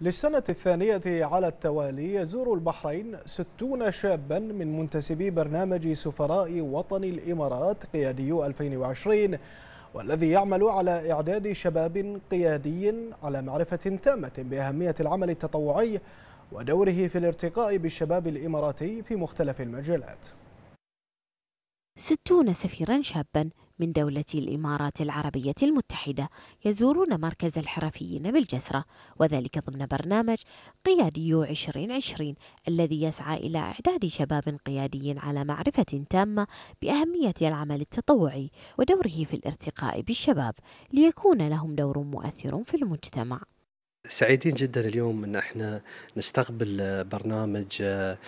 للسنة الثانية على التوالي يزور البحرين ستون شابا من منتسبي برنامج سفراء وطن الإمارات قيادي 2020 والذي يعمل على إعداد شباب قيادي على معرفة تامة بأهمية العمل التطوعي ودوره في الارتقاء بالشباب الإماراتي في مختلف المجالات ستون سفيرا شابا من دولة الإمارات العربية المتحدة يزورون مركز الحرفيين بالجسرة وذلك ضمن برنامج قيادي 2020 الذي يسعى إلى إعداد شباب قيادي على معرفة تامة بأهمية العمل التطوعي ودوره في الارتقاء بالشباب ليكون لهم دور مؤثر في المجتمع سعيدين جدا اليوم ان احنا نستقبل برنامج آه،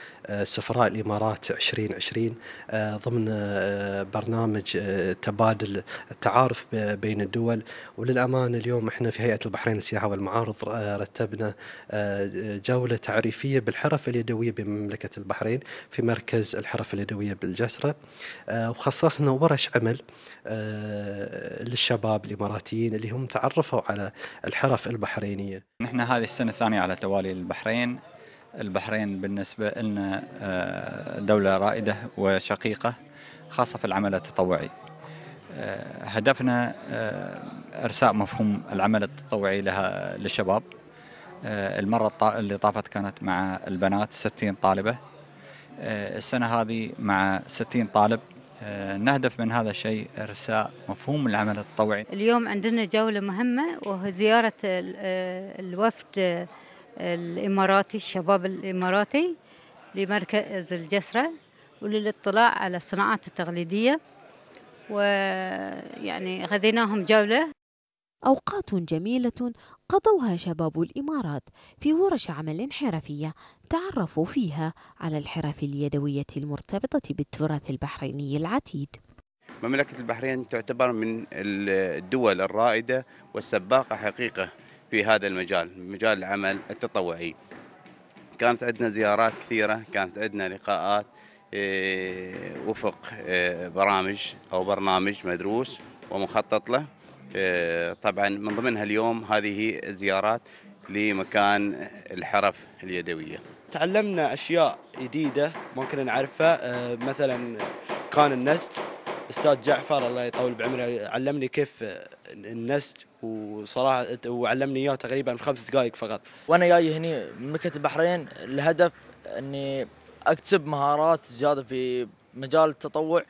سفراء الامارات 2020 آه، ضمن آه، برنامج تبادل التعارف بين الدول وللامانه اليوم احنا في هيئه البحرين للسياحه والمعارض رتبنا جوله تعريفيه بالحرف اليدويه بمملكه البحرين في مركز الحرف اليدويه بالجسره وخصصنا ورش عمل للشباب الاماراتيين اللي هم تعرفوا على الحرف البحرينيه نحن هذه السنة الثانية على توالي البحرين البحرين بالنسبة لنا آه، دولة رائدة وشقيقة خاصة في العمل التطوعي آه، هدفنا آه، إرساء مفهوم العمل التطوعي لها للشباب المرة اللي طافت كانت مع البنات 60 طالبة السنة هذه مع 60 طالب آه، نهدف من هذا الشيء إرساء مفهوم العمل التطوعي اليوم عندنا جولة مهمة وهو زيارة آه، الوفد آه، الإماراتي الشباب الإماراتي لمركز الجسرة وللاطلاع على الصناعات التقليدية ويعني غذيناهم جولة أوقات جميلة قضوها شباب الإمارات في ورش عمل حرفية تعرفوا فيها على الحرف اليدوية المرتبطة بالتراث البحريني العتيد مملكة البحرين تعتبر من الدول الرائدة والسباقة حقيقة في هذا المجال مجال العمل التطوعي كانت عندنا زيارات كثيرة كانت عندنا لقاءات إيه، وفق إيه، برامج أو برنامج مدروس ومخطط له آه، طبعا من ضمنها اليوم هذه الزيارات لمكان الحرف اليدويه. تعلمنا اشياء جديده ما كنا نعرفها آه، مثلا كان النسج استاذ جعفر الله يطول بعمره علمني كيف آه، النسج وصراحه وعلمني اياه تقريبا في خمس دقائق فقط. وانا جاي هني مملكه البحرين الهدف اني اكتسب مهارات زياده في مجال التطوع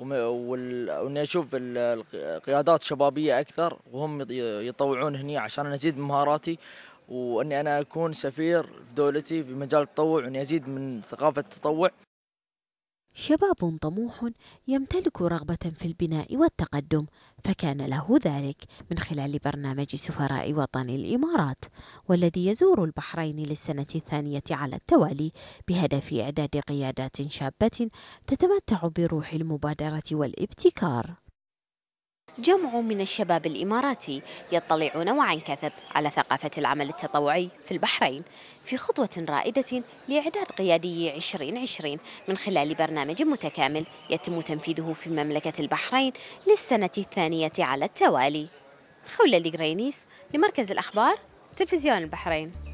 واني اشوف القيادات شبابيه اكثر وهم يطوعون هني عشان أنا ازيد مهاراتي واني انا اكون سفير في دولتي في مجال التطوع واني ازيد من ثقافه التطوع شباب طموح يمتلك رغبة في البناء والتقدم فكان له ذلك من خلال برنامج سفراء وطن الإمارات والذي يزور البحرين للسنة الثانية على التوالي بهدف إعداد قيادات شابة تتمتع بروح المبادرة والابتكار جمع من الشباب الإماراتي يطلعون وعن كثب على ثقافة العمل التطوعي في البحرين في خطوة رائدة لإعداد قيادي 2020 من خلال برنامج متكامل يتم تنفيذه في مملكة البحرين للسنة الثانية على التوالي خولة الجرينيس لمركز الأخبار تلفزيون البحرين